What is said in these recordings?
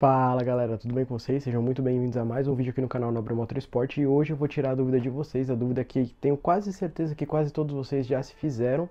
Fala galera, tudo bem com vocês? Sejam muito bem-vindos a mais um vídeo aqui no canal Nobre Motorsport e hoje eu vou tirar a dúvida de vocês, a dúvida que tenho quase certeza que quase todos vocês já se fizeram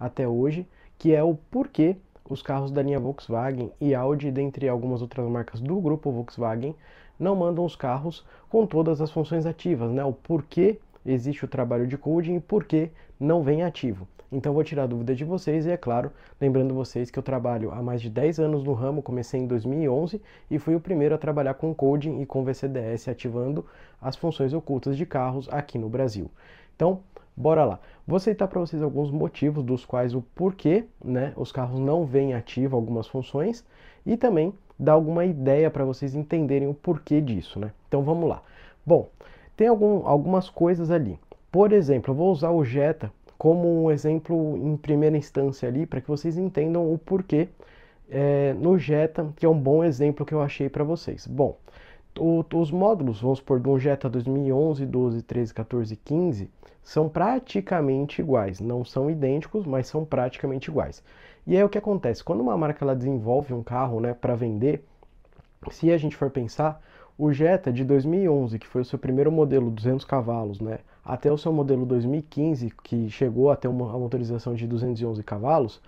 até hoje, que é o porquê os carros da linha Volkswagen e Audi, dentre algumas outras marcas do grupo Volkswagen, não mandam os carros com todas as funções ativas, né? O porquê existe o trabalho de coding e por que não vem ativo. Então vou tirar dúvida de vocês e é claro, lembrando vocês que eu trabalho há mais de 10 anos no ramo, comecei em 2011 e fui o primeiro a trabalhar com coding e com VCDS ativando as funções ocultas de carros aqui no Brasil. Então, bora lá. Vou citar para vocês alguns motivos dos quais o porquê, né, os carros não vêm ativo algumas funções e também dar alguma ideia para vocês entenderem o porquê disso, né? Então vamos lá. Bom, tem algum, algumas coisas ali. Por exemplo, eu vou usar o Jetta como um exemplo em primeira instância ali, para que vocês entendam o porquê é, no Jetta, que é um bom exemplo que eu achei para vocês. Bom, o, os módulos, vamos por do Jetta 2011, 12, 13, 14, 15, são praticamente iguais, não são idênticos, mas são praticamente iguais. E aí o que acontece? Quando uma marca ela desenvolve um carro, né, para vender, se a gente for pensar, o Jetta de 2011, que foi o seu primeiro modelo 200 cavalos, né, até o seu modelo 2015, que chegou até uma motorização de 211 cavalos,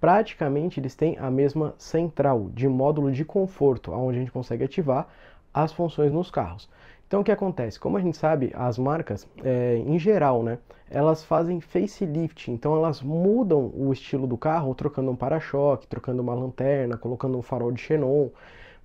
praticamente eles têm a mesma central de módulo de conforto, onde a gente consegue ativar as funções nos carros. Então o que acontece? Como a gente sabe, as marcas, é, em geral, né, elas fazem facelift, então elas mudam o estilo do carro, trocando um para-choque, trocando uma lanterna, colocando um farol de xenon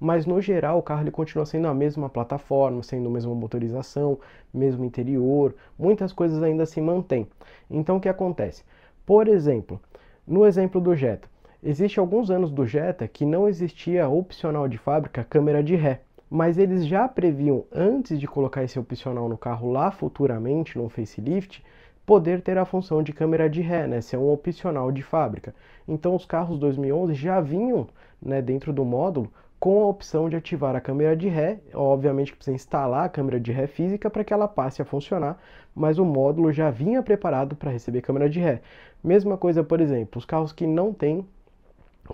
mas no geral o carro ele continua sendo a mesma plataforma, sendo a mesma motorização, mesmo interior, muitas coisas ainda se mantêm. Então o que acontece? Por exemplo, no exemplo do Jetta, existe alguns anos do Jetta que não existia opcional de fábrica câmera de ré mas eles já previam, antes de colocar esse opcional no carro lá futuramente, no facelift, poder ter a função de câmera de ré, né, ser um opcional de fábrica. Então os carros 2011 já vinham né, dentro do módulo com a opção de ativar a câmera de ré, obviamente precisa instalar a câmera de ré física para que ela passe a funcionar, mas o módulo já vinha preparado para receber câmera de ré. Mesma coisa, por exemplo, os carros que não têm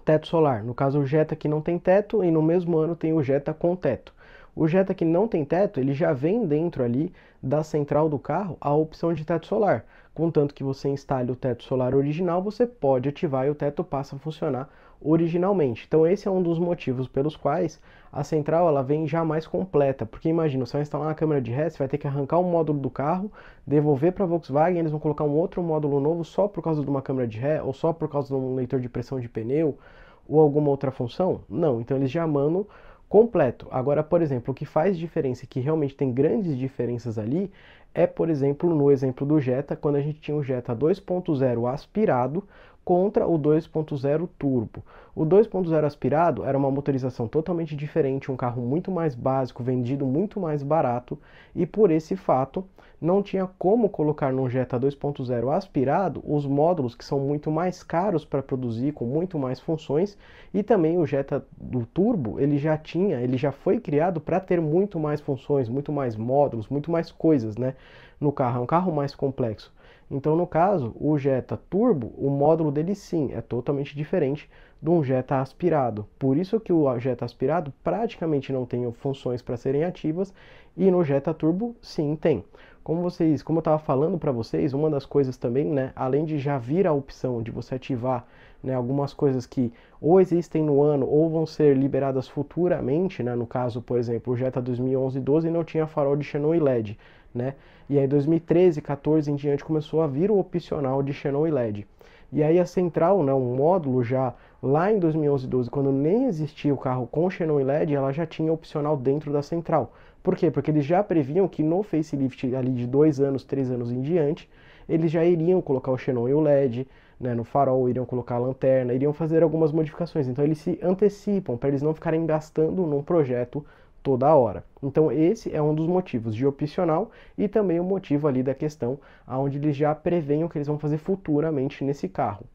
teto solar, no caso o Jetta que não tem teto e no mesmo ano tem o Jetta com teto. O Jetta que não tem teto, ele já vem dentro ali da central do carro a opção de teto solar. Contanto que você instale o teto solar original, você pode ativar e o teto passa a funcionar originalmente. Então esse é um dos motivos pelos quais a central ela vem já mais completa, porque imagina, você vai instalar uma câmera de ré, você vai ter que arrancar um módulo do carro, devolver para a Volkswagen, eles vão colocar um outro módulo novo só por causa de uma câmera de ré ou só por causa de um leitor de pressão de pneu ou alguma outra função? Não, então eles já mandam completo. Agora, por exemplo, o que faz diferença e que realmente tem grandes diferenças ali é, por exemplo, no exemplo do Jetta, quando a gente tinha o Jetta 2.0 aspirado contra o 2.0 turbo. O 2.0 aspirado era uma motorização totalmente diferente, um carro muito mais básico, vendido muito mais barato, e por esse fato não tinha como colocar no Jetta 2.0 aspirado os módulos que são muito mais caros para produzir, com muito mais funções, e também o Jetta do turbo, ele já tinha, ele já foi criado para ter muito mais funções, muito mais módulos, muito mais coisas, né, no carro, é um carro mais complexo. Então, no caso, o Jetta turbo, o módulo dele sim é totalmente diferente de um Jetta aspirado. Por isso que o Jetta aspirado praticamente não tem funções para serem ativas e no Jetta turbo sim tem. Como vocês, como eu estava falando para vocês, uma das coisas também, né, além de já vir a opção de você ativar né, algumas coisas que ou existem no ano ou vão ser liberadas futuramente, né, no caso, por exemplo, o Jetta 2011-12 não tinha farol de xenon e LED, né, e aí 2013, 14 em diante começou a vir o opcional de xenon e LED. E aí a central, né, O módulo já lá em 2011 12, quando nem existia o carro com xenon e LED, ela já tinha opcional dentro da central. Por quê? Porque eles já previam que no facelift ali de dois anos, três anos em diante, eles já iriam colocar o xenon e o LED né, no farol, iriam colocar a lanterna, iriam fazer algumas modificações. Então eles se antecipam para eles não ficarem gastando num projeto toda hora. Então esse é um dos motivos de opcional e também o um motivo ali da questão aonde eles já preveem o que eles vão fazer futuramente nesse carro.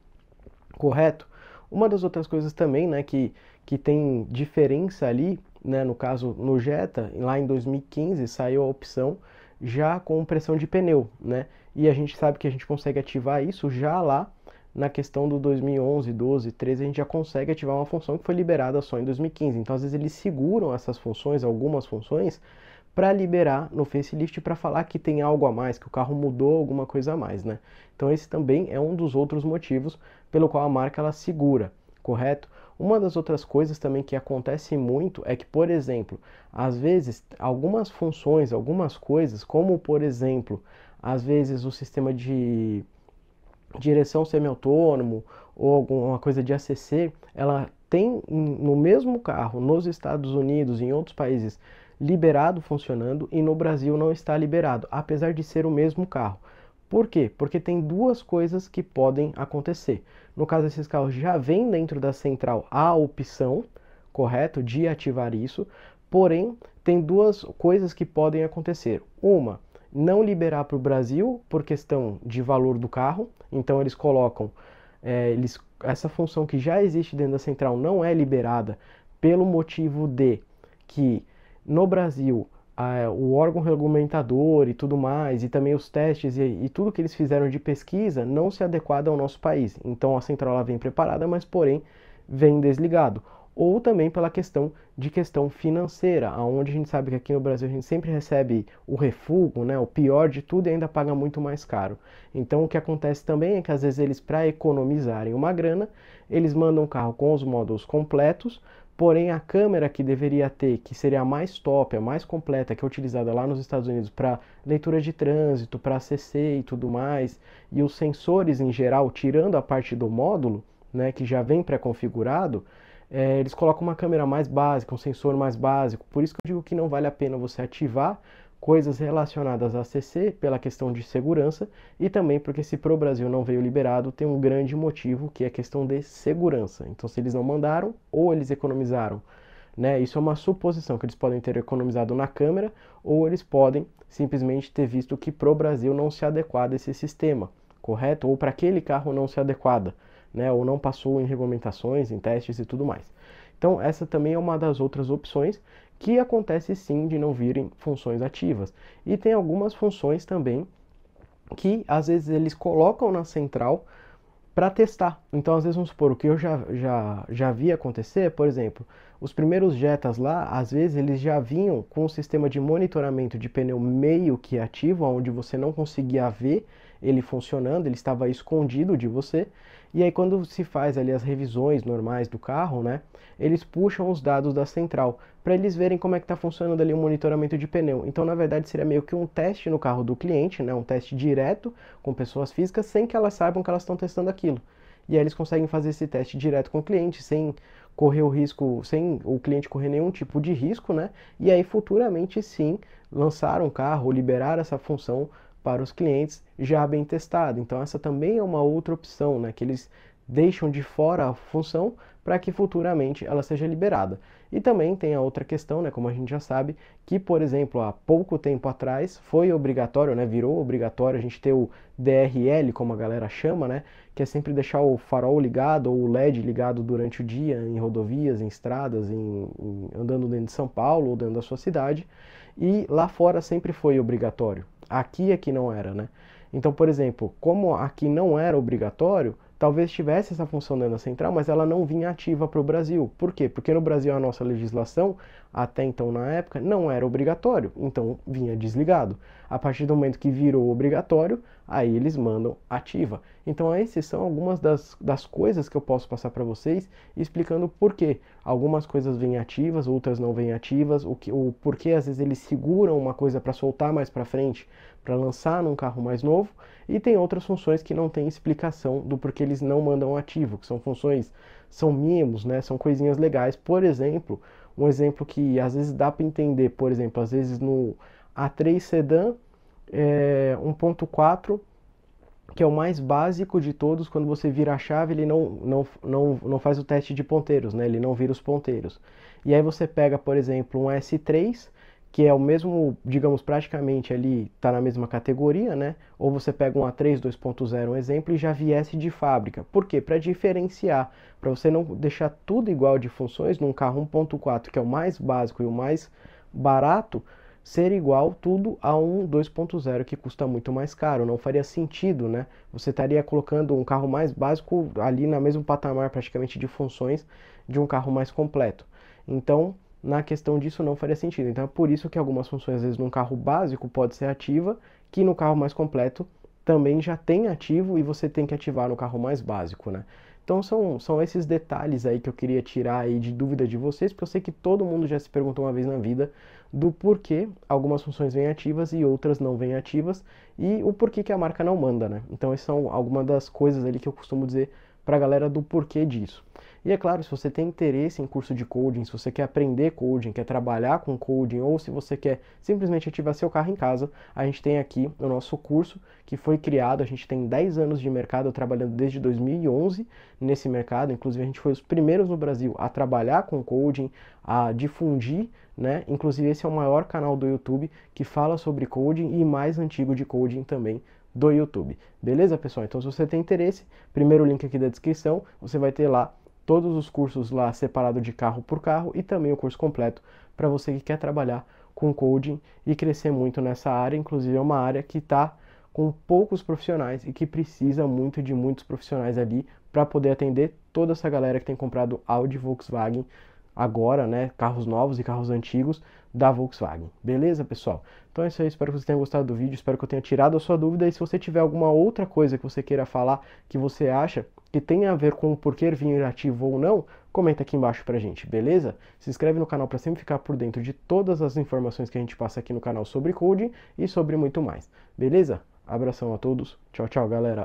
Correto? Uma das outras coisas também, né, que, que tem diferença ali, né, no caso no Jetta, lá em 2015 saiu a opção já com pressão de pneu, né? E a gente sabe que a gente consegue ativar isso já lá na questão do 2011, 12, 13, a gente já consegue ativar uma função que foi liberada só em 2015. Então, às vezes eles seguram essas funções, algumas funções, para liberar no facelift para falar que tem algo a mais, que o carro mudou alguma coisa a mais, né? Então, esse também é um dos outros motivos pelo qual a marca ela segura, correto? Uma das outras coisas também que acontece muito é que, por exemplo, às vezes algumas funções, algumas coisas, como por exemplo, às vezes o sistema de direção semi-autônomo ou alguma coisa de ACC, ela tem no mesmo carro nos Estados Unidos e em outros países liberado funcionando e no Brasil não está liberado, apesar de ser o mesmo carro. Por quê? Porque tem duas coisas que podem acontecer. No caso, desses carros já vem dentro da central a opção, correto, de ativar isso, porém, tem duas coisas que podem acontecer. Uma, não liberar para o Brasil por questão de valor do carro, então eles colocam, é, eles, essa função que já existe dentro da central não é liberada pelo motivo de que no Brasil o órgão regulamentador e tudo mais, e também os testes e, e, tudo que eles fizeram de pesquisa não se adequada ao nosso país. Então a central ela vem preparada, mas porém vem desligado. Ou também pela questão de questão financeira, aonde a gente sabe que aqui no Brasil a gente sempre recebe o refúgio, né, o pior de tudo e ainda paga muito mais caro. Então o que acontece também é que às vezes eles para economizarem uma grana, eles mandam o carro com os módulos completos, Porém, a câmera que deveria ter, que seria a mais top, a mais completa, que é utilizada lá nos Estados Unidos para leitura de trânsito, para CC e tudo mais, e os sensores em geral, tirando a parte do módulo, né, que já vem pré-configurado, é, eles colocam uma câmera mais básica, um sensor mais básico. Por isso que eu digo que não vale a pena você ativar coisas relacionadas à CC, pela questão de segurança, e também porque se Pro Brasil não veio liberado, tem um grande motivo que é a questão de segurança. Então, se eles não mandaram, ou eles economizaram, né? Isso é uma suposição que eles podem ter economizado na câmera, ou eles podem simplesmente ter visto que Pro Brasil não se adequada esse sistema, correto? Ou para aquele carro não se adequada, né? Ou não passou em regulamentações, em testes e tudo mais. Então, essa também é uma das outras opções que acontece sim de não virem funções ativas. E tem algumas funções também que às vezes eles colocam na central para testar. Então, às vezes, vamos supor, o que eu já, já, já vi acontecer, por exemplo, os primeiros jetas lá, às vezes eles já vinham com um sistema de monitoramento de pneu meio que ativo, onde você não conseguia ver ele funcionando, ele estava escondido de você. E aí quando se faz ali as revisões normais do carro, né, eles puxam os dados da central para eles verem como é que está funcionando ali o monitoramento de pneu. Então, na verdade, seria meio que um teste no carro do cliente, né, um teste direto com pessoas físicas sem que elas saibam que elas estão testando aquilo. E aí eles conseguem fazer esse teste direto com o cliente sem correr o risco, sem o cliente correr nenhum tipo de risco, né? E aí futuramente sim lançar um carro, liberar essa função para os clientes já bem testado. Então essa também é uma outra opção, né, que eles deixam de fora a função para que futuramente ela seja liberada. E também tem a outra questão, né, como a gente já sabe, que por exemplo, há pouco tempo atrás foi obrigatório, né, virou obrigatório a gente ter o DRL, como a galera chama, né, que é sempre deixar o farol ligado ou o LED ligado durante o dia em rodovias, em estradas, em, em andando dentro de São Paulo ou dentro da sua cidade. E lá fora sempre foi obrigatório. Aqui é que não era, né? Então, por exemplo, como aqui não era obrigatório, talvez tivesse essa função da central, mas ela não vinha ativa para o Brasil. Por quê? Porque no Brasil a nossa legislação, até então na época, não era obrigatório, então vinha desligado. A partir do momento que virou obrigatório, aí eles mandam ativa. Então essas são algumas das, das coisas que eu posso passar para vocês, explicando por quê algumas coisas vêm ativas, outras não vêm ativas, o, que, o porquê às vezes eles seguram uma coisa para soltar mais para frente, para lançar num carro mais novo, e tem outras funções que não tem explicação do porquê eles não mandam ativo, que são funções, são mimos, né? São coisinhas legais. Por exemplo, um exemplo que às vezes dá para entender, por exemplo, às vezes no A3 Sedan é, eh, 1.4 que é o mais básico de todos, quando você vira a chave, ele não, não, não, não faz o teste de ponteiros, né? Ele não vira os ponteiros. E aí você pega, por exemplo, um S3, que é o mesmo, digamos, praticamente ali está na mesma categoria, né? Ou você pega um A3 2.0, um exemplo, e já viesse de fábrica. Por quê? Para diferenciar, para você não deixar tudo igual de funções num carro 1.4, que é o mais básico e o mais barato, ser igual tudo a um 2.0 que custa muito mais caro. Não faria sentido, né? Você estaria colocando um carro mais básico ali na mesmo patamar praticamente de funções de um carro mais completo. Então, na questão disso não faria sentido. Então é por isso que algumas funções, às vezes, num carro básico pode ser ativa, que no carro mais completo também já tem ativo e você tem que ativar no carro mais básico, né? Então são, são esses detalhes aí que eu queria tirar aí de dúvida de vocês, porque eu sei que todo mundo já se perguntou uma vez na vida do porquê algumas funções vêm ativas e outras não vêm ativas e o porquê que a marca não manda, né? Então essas são algumas das coisas ali que eu costumo dizer para a galera do porquê disso. E é claro, se você tem interesse em curso de coding, se você quer aprender coding, quer trabalhar com coding ou se você quer simplesmente ativar seu carro em casa, a gente tem aqui o nosso curso que foi criado, a gente tem 10 anos de mercado trabalhando desde 2011 nesse mercado, inclusive a gente foi os primeiros no Brasil a trabalhar com coding, a difundir né? Inclusive esse é o maior canal do YouTube que fala sobre coding e mais antigo de coding também do YouTube. Beleza, pessoal? Então se você tem interesse, primeiro link aqui da descrição, você vai ter lá todos os cursos lá separado de carro por carro e também o curso completo para você que quer trabalhar com coding e crescer muito nessa área. Inclusive, é uma área que está com poucos profissionais e que precisa muito de muitos profissionais ali para poder atender toda essa galera que tem comprado Audi Volkswagen agora, né, carros novos e carros antigos da Volkswagen. Beleza, pessoal? Então é isso aí, espero que vocês tenham gostado do vídeo, espero que eu tenha tirado a sua dúvida. E se você tiver alguma outra coisa que você queira falar, que você acha que tenha a ver com o porquê vir ativo ou não, comenta aqui embaixo pra gente, beleza? Se inscreve no canal para sempre ficar por dentro de todas as informações que a gente passa aqui no canal sobre coding e sobre muito mais, beleza? Abração a todos, tchau, tchau, galera!